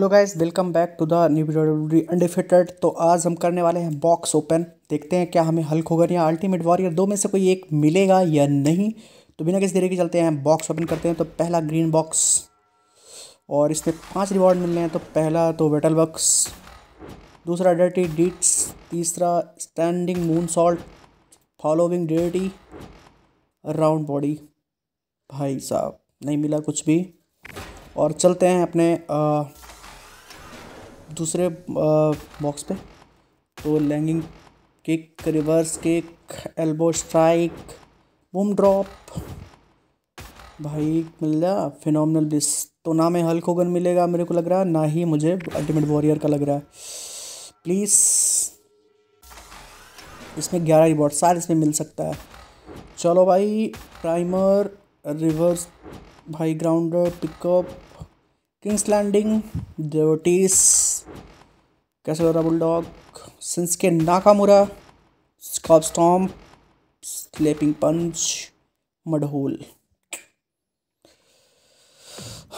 hello guys welcome back to the new W D undefeated तो आज हम करने वाले हैं बॉक्स ओपन देखते हैं क्या हमें हल्क होगा या अल्टीमेट वॉरियर दो में से कोई एक मिलेगा या नहीं तो बिना किसी देरी के चलते हैं बॉक्स ओपन करते हैं तो पहला ग्रीन बॉक्स और इसमें पांच रिवॉर्ड मिल रहे हैं तो पहला तो वेटल बॉक्स दूसरा डर्टी डीट्स तीसरा standing moon salt following dirty round body भाई साहब नहीं मिला कुछ भी और चलते हैं अपने आ, दूसरे बॉक्स पे तो lunging kick reverse kick elbow strike boom drop भाई मिल जा फिनोमिनल बिस तो ना मैं हल्क होगन मिलेगा मेरे को लग रहा है ना ही मुझे अल्टीमेट वॉरियर का लग रहा है प्लीज़ इसमें ग्यारह रिवॉर्ड सारे इसमें मिल सकता है चलो भाई प्राइमर रिवर्स भाई ग्राउंडर पिकअप किंग्स लैंडिंग डेवटीस कैसे हो रहा बुलडॉग सिंस के Nakamura scoop storm slapping punch mudhole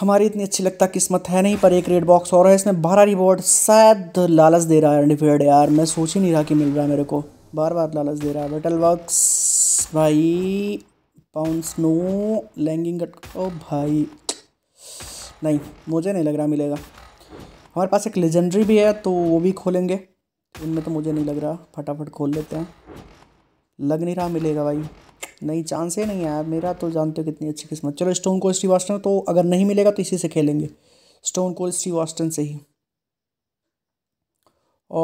हमारी इतनी अच्छी लगता किस्मत है नहीं पर एक रेड बॉक्स और है इसमें बारह रिवॉर्ड शायद लालच दे रहा है अनडिफेड यार मैं सोच ही नहीं रहा कि मिल रहा है मेरे को बार बार लालच दे रहा है बेटल बॉक्स भाई पाउंड स्नो लैंगिंग ओ भाई नहीं मुझे नहीं लग रहा मिलेगा हमारे पास एक लेजेंड्री भी है तो वो भी खोलेंगे उनमें तो मुझे नहीं लग रहा फटाफट खोल लेते हैं लग नहीं रहा मिलेगा भाई नहीं चांस ही नहीं यार मेरा तो जानते हो कितनी अच्छी किस्मत चलो स्टोन कोल वास्टन तो अगर नहीं मिलेगा तो इसी से खेलेंगे स्टोन कोल वास्टन से ही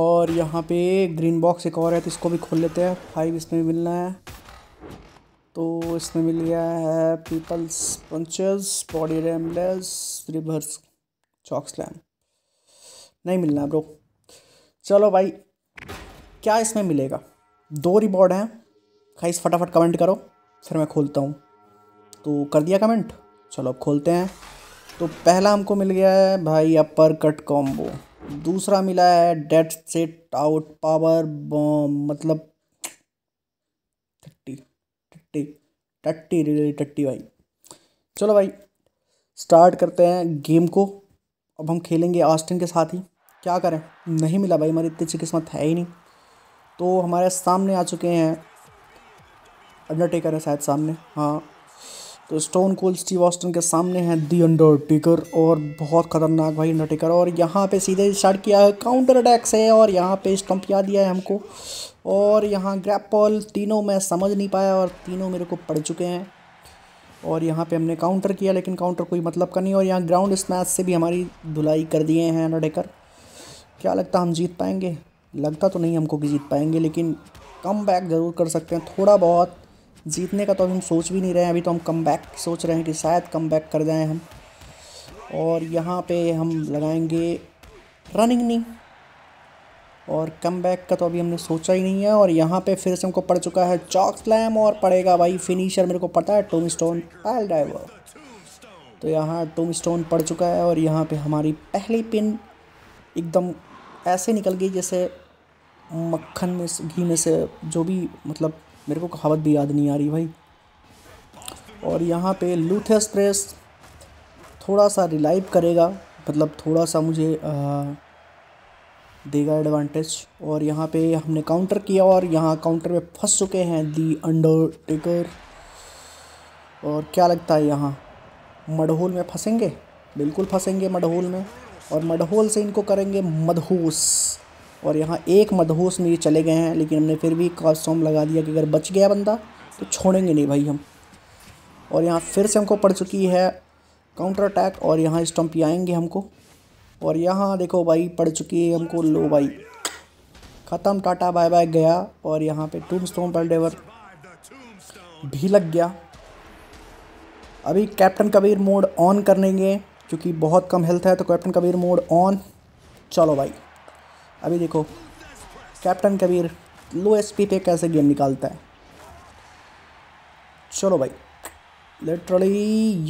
और यहाँ पे ग्रीन बॉक्स एक और है तो इसको भी खोल लेते हैं फाइव इसमें मिलना है तो इसमें मिल गया है peoples punchers body rimless reverse choke slam नहीं मिलना ब्रो चलो भाई क्या इसमें मिलेगा दो रिबॉर्ड हैं खाइस फटाफट कमेंट करो फिर मैं खोलता हूँ तो कर दिया कमेंट चलो अब खोलते हैं तो पहला हमको मिल गया है भाई अपर कट कॉम्बो दूसरा मिला है dead set out power bomb मतलब थर्टी टट्टी रिली टट्टी भाई चलो भाई स्टार्ट करते हैं गेम को अब हम खेलेंगे ऑस्टिन के साथ ही क्या करें नहीं मिला भाई हमारी इतनी अच्छी किस्मत है ही नहीं तो हमारे सामने आ चुके हैं अंडरटेकर है शायद सामने हाँ तो स्टोन कोल्ड स्टीव ऑस्टन के सामने है दी अंडरटेकर और बहुत खतरनाक भाई अंडरटेकर और यहाँ पे सीधे स्टार्ट किया है काउंटर अटैक से और यहाँ पे स्टम्प याद दिया है हमको और यहाँ ग्रैपल तीनों मैं समझ नहीं पाया और तीनों मेरे को पड़ चुके हैं और यहाँ पे हमने काउंटर किया लेकिन काउंटर कोई मतलब का नहीं और यहाँ ग्राउंड स्मैच से भी हमारी धुलाई कर दिए हैं अंडरटेकर क्या लगता हम जीत पाएंगे लगता तो नहीं हमको कि जीत पाएंगे लेकिन कम बैक ज़रूर कर सकते हैं थोड़ा बहुत जीतने का तो अभी हम सोच भी नहीं रहे हैं अभी तो हम कम बैक सोच रहे हैं कि शायद कम बैक कर जाएँ हम और यहाँ पे हम लगाएंगे रनिंग नहीं और कम बैक का तो अभी हमने सोचा ही नहीं है और यहाँ पे फिर से हमको पड़ चुका है चॉक स्लैम और पड़ेगा भाई फिनिशर मेरे को पता है टोम स्टोन पायल ड्राइवर तो यहाँ टोम स्टोन पड़ चुका है और यहाँ पे हमारी पहली पिन एकदम ऐसे निकल गई जैसे मक्खन में घी में से जो भी मतलब मेरे को कहावत भी याद नहीं आ रही भाई और यहाँ पे लूथस प्रेस थोड़ा सा रिलाइव करेगा मतलब थोड़ा सा मुझे आ, देगा एडवांटेज और यहाँ पे हमने काउंटर किया और यहाँ काउंटर में फंस चुके हैं दी अंडरटेकर और क्या लगता है यहाँ मडहोल में फंसेंगे बिल्कुल फंसेंगे मडहोल में और मडहोल से इनको करेंगे मदहूस और यहाँ एक मदहोश में ये चले गए हैं लेकिन हमने फिर भी कास्टॉम लगा दिया कि अगर बच गया बंदा तो छोड़ेंगे नहीं भाई हम और यहाँ फिर से हमको पड़ चुकी है काउंटर अटैक और यहाँ स्टम्प आएंगे हमको और यहाँ देखो भाई पड़ चुकी है हमको लो भाई ख़त्म टाटा बाय बाय गया और यहाँ पे टूम स्टोन डेवर भी लग गया अभी कैप्टन कबीर मोड ऑन करेंगे क्योंकि बहुत कम हेल्थ है तो कैप्टन कबीर मोड ऑन चलो भाई अभी देखो कैप्टन कबीर लो एसपी पे कैसे गेम निकालता है चलो भाई लिटरली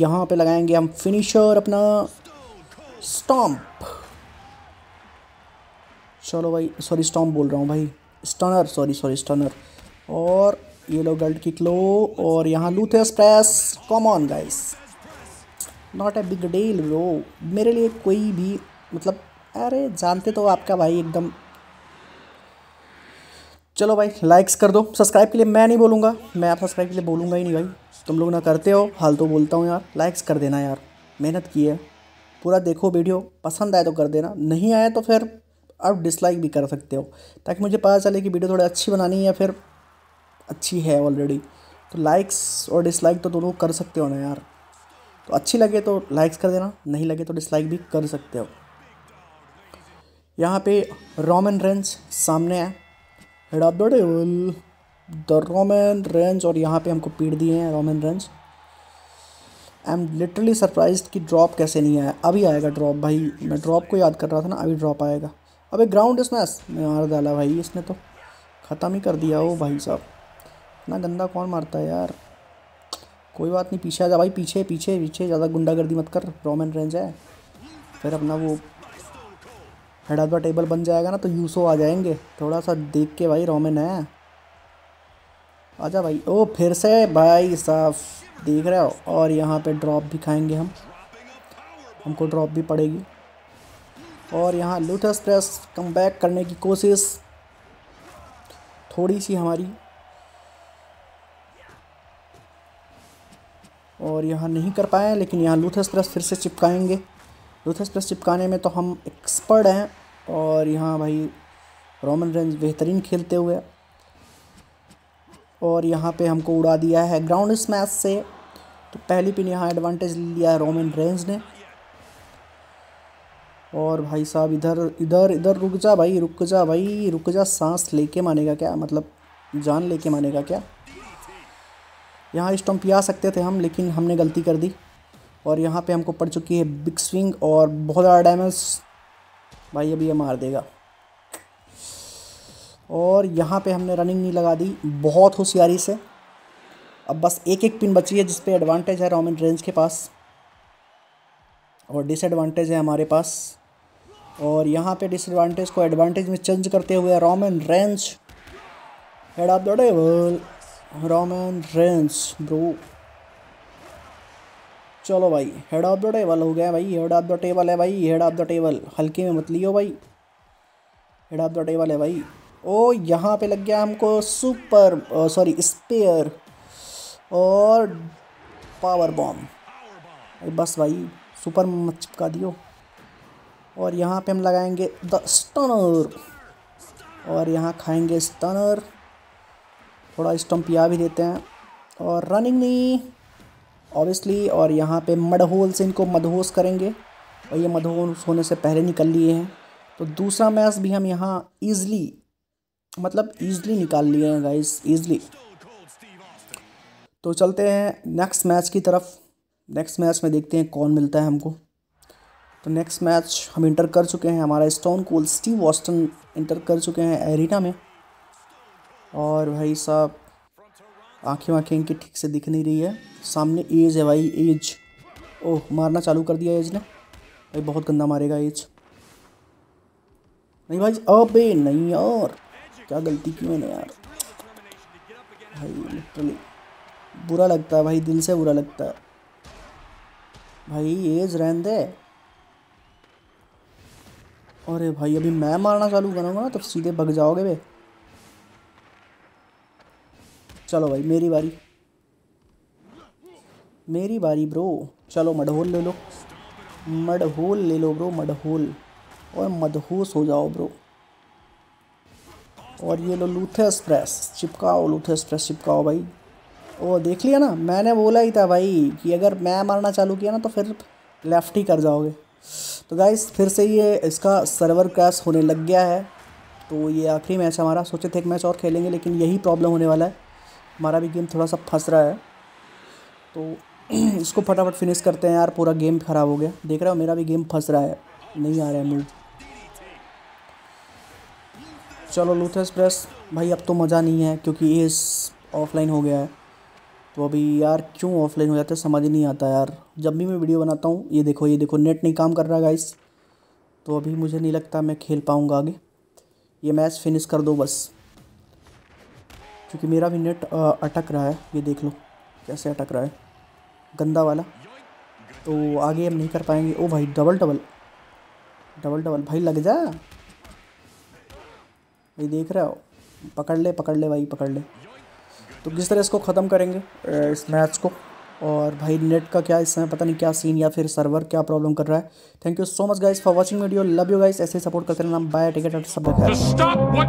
यहाँ पे लगाएंगे हम फिनिशर अपना स्टॉम्प चलो भाई सॉरी स्टॉम्प बोल रहा हूँ भाई स्टनर सॉरी सॉरी स्टनर और ये लो गल्ट की लो और यहाँ लूथेस press come on guys not a big deal bro मेरे लिए कोई भी मतलब अरे जानते तो आपका भाई एकदम चलो भाई लाइक्स कर दो सब्सक्राइब के लिए मैं नहीं बोलूँगा मैं आप सब्सक्राइब के लिए बोलूँगा ही नहीं भाई तुम लोग ना करते हो हाल तो बोलता हूँ यार लाइक्स कर देना यार मेहनत की है पूरा देखो वीडियो पसंद आए तो कर देना नहीं आया तो फिर आप डिसलाइक भी कर सकते हो ताकि मुझे पता चले कि वीडियो थोड़ी अच्छी बनानी है या फिर अच्छी है ऑलरेडी तो लाइक्स और डिसलाइक तो दोनों कर सकते हो ना यार तो अच्छी लगे तो लाइक्स कर देना नहीं लगे तो डिसलाइक भी कर सकते हो यहाँ पे रोमन रेंज सामने है द रोमन रेंज और यहाँ पे हमको पीट दिए हैं Roman Reigns I am literally surprise कि ड्रॉप कैसे नहीं आया अभी आएगा ड्रॉप भाई मैं ड्रॉप को याद कर रहा था ना अभी ड्रॉप आएगा अबे ग्राउंड स्मैश मार डाला भाई इसने तो ख़त्म ही कर दिया वो भाई साहब इतना गंदा कौन मारता है यार कोई बात नहीं पीछे आ जा भाई पीछे पीछे पीछे ज़्यादा गुंडागर्दी मत कर रोमन रेंज है फिर अपना वो ऑफ द टेबल बन जाएगा ना तो यूसो आ जाएंगे थोड़ा सा देख के भाई रोमिन है आजा भाई ओ फिर से भाई साफ़ देख रहे हो और यहाँ पे ड्रॉप भी खाएंगे हम हमको ड्रॉप भी पड़ेगी और यहाँ लूथस प्रेस कम बैक करने की कोशिश थोड़ी सी हमारी और यहाँ नहीं कर पाए लेकिन यहाँ लूथस प्रेस फिर से चिपकाएंगे लूथस प्रेस चिपकाने में तो हम एक्सपर्ट हैं और यहाँ भाई रोमन रेंज बेहतरीन खेलते हुए और यहाँ पे हमको उड़ा दिया है ग्राउंड स्मैश से तो पहली पिन यहाँ एडवांटेज लिया है रोमन रेंज ने और भाई साहब इधर इधर इधर रुक जा भाई रुक जा भाई रुक जा सांस लेके मानेगा क्या मतलब जान लेके मानेगा क्या यहाँ स्टम्प आ सकते थे हम लेकिन हमने गलती कर दी और यहाँ पे हमको पड़ चुकी है बिग स्विंग और बहुत ज़्यादा डैमेज भाई अभी ये मार देगा और यहाँ पे हमने रनिंग नहीं लगा दी बहुत होशियारी से अब बस एक एक पिन बची है जिस पे एडवांटेज है रोमन रेंज के पास और डिसएडवांटेज है हमारे पास और यहाँ पे डिसएडवांटेज को एडवांटेज में चेंज करते हुए Roman Reigns head of the devil Roman Reigns bro चलो भाई हेड ऑफ द टेबल हो गया भाई हेड ऑफ द टेबल है भाई हेड ऑफ द टेबल हल्के में मत लियो भाई हेड ऑफ द टेबल है भाई ओ यहाँ पे लग गया हमको सुपर सॉरी स्पेयर और पावर बॉम्ब बस भाई सुपर मत चिपका दियो और यहाँ पे हम लगाएंगे द स्टनर और यहाँ खाएंगे स्टनर थोड़ा स्टम्प या भी देते हैं और रनिंग नहीं ऑब्वियसली और यहाँ पे मड होल से इनको मदहोश करेंगे और ये मदहोश होने से पहले निकल लिए हैं तो दूसरा मैच भी हम यहाँ ईजली मतलब ईजली निकाल लिए हैं गाइस ईजली तो चलते हैं नेक्स्ट मैच की तरफ नेक्स्ट मैच में देखते हैं कौन मिलता है हमको तो नेक्स्ट मैच हम इंटर कर चुके हैं हमारा stone cold Steve Austin enter कर चुके हैं एरिना में और भाई साहब आँखें वाँखें इनकी ठीक से दिख नहीं रही है सामने एज है भाई एज ओह मारना चालू कर दिया एज ने भाई बहुत गंदा मारेगा एज नहीं भाई अबे नहीं यार क्या गलती की मैंने यार भाई लिटरली बुरा लगता है भाई दिल से बुरा लगता है भाई एज रहन दे अरे भाई अभी मैं मारना चालू करूँगा ना तो सीधे भग जाओगे वे चलो भाई मेरी बारी मेरी बारी ब्रो चलो मडहोल ले लो मडहोल ले लो ब्रो मडहोल और मदहोश हो जाओ ब्रो और ये लो लूथस प्रेस चिपकाओ लूथस प्रेस चिपकाओ भाई ओ देख लिया ना मैंने बोला ही था भाई कि अगर मैं मारना चालू किया ना तो फिर लेफ़्ट ही कर जाओगे तो गाइस फिर से ये इसका सर्वर क्रैश होने लग गया है तो ये आखिरी मैच हमारा सोचे थे एक मैच और खेलेंगे लेकिन यही प्रॉब्लम होने वाला है हमारा भी गेम थोड़ा सा फंस रहा है तो इसको फटाफट फिनिश करते हैं यार पूरा गेम ख़राब हो गया देख रहे हो मेरा भी गेम फंस रहा है नहीं आ रहा है मूव चलो लूथस प्रेस भाई अब तो मज़ा नहीं है क्योंकि ये ऑफलाइन हो गया है तो अभी यार क्यों ऑफलाइन हो जाता है समझ ही नहीं आता यार जब भी मैं वीडियो बनाता हूँ ये देखो ये देखो नेट नहीं काम कर रहा गाइस तो अभी मुझे नहीं लगता मैं खेल पाऊँगा आगे ये मैच फिनिश कर दो बस क्योंकि मेरा भी नेट अटक रहा है ये देख लो कैसे अटक रहा है गंदा वाला तो आगे हम नहीं कर पाएंगे ओ भाई डबल डबल डबल डबल भाई लग जा भाई देख रहे हो पकड़ ले पकड़ ले भाई पकड़ ले तो किस तरह इसको ख़त्म करेंगे इस मैच को और भाई नेट का क्या इस समय पता नहीं क्या सीन या फिर सर्वर क्या प्रॉब्लम कर रहा है thank you so much guys for watching video love you guys ऐसे सपोर्ट करते रहना बाय टिकट सब